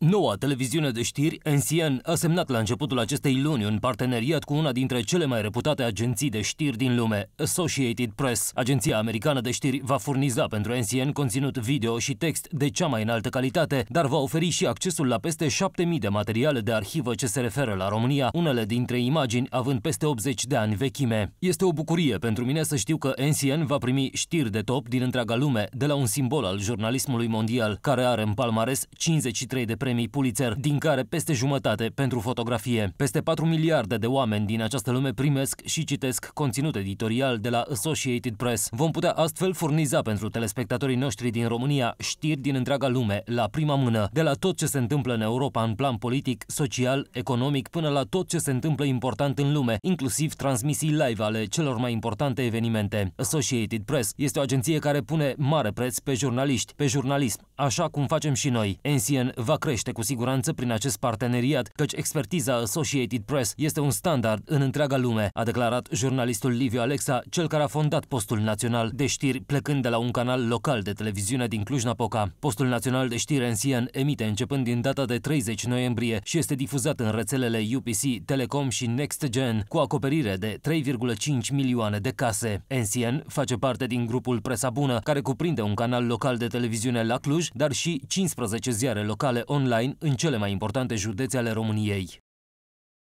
Noua televiziune de știri, NCN, a semnat la începutul acestei luni un parteneriat cu una dintre cele mai reputate agenții de știri din lume, Associated Press. Agenția americană de știri va furniza pentru NCN conținut video și text de cea mai înaltă calitate, dar va oferi și accesul la peste 7000 de materiale de arhivă ce se referă la România, unele dintre imagini având peste 80 de ani vechime. Este o bucurie pentru mine să știu că NCN va primi știri de top din întreaga lume, de la un simbol al jurnalismului mondial, care are în palmares 53 de premii premii Pulitzer, din care peste jumătate pentru fotografie. Peste 4 miliarde de oameni din această lume primesc și citesc conținut editorial de la Associated Press. Vom putea astfel furniza pentru telespectatorii noștri din România știri din întreaga lume, la prima mână, de la tot ce se întâmplă în Europa în plan politic, social, economic, până la tot ce se întâmplă important în lume, inclusiv transmisii live ale celor mai importante evenimente. Associated Press este o agenție care pune mare preț pe jurnaliști, pe jurnalism, așa cum facem și noi. NCN va crește crește cu siguranță prin acest parteneriat, căci expertiza Associated Press este un standard în întreaga lume, a declarat jurnalistul Liviu Alexa, cel care a fondat postul național de știri plecând de la un canal local de televiziune din Cluj-Napoca. Postul național de știri NCN emite începând din data de 30 noiembrie și este difuzat în rețelele UPC, Telecom și NextGen, cu acoperire de 3,5 milioane de case. NCN face parte din grupul Presa Bună, care cuprinde un canal local de televiziune la Cluj, dar și 15 ziare locale online online în cele mai importante județe ale României.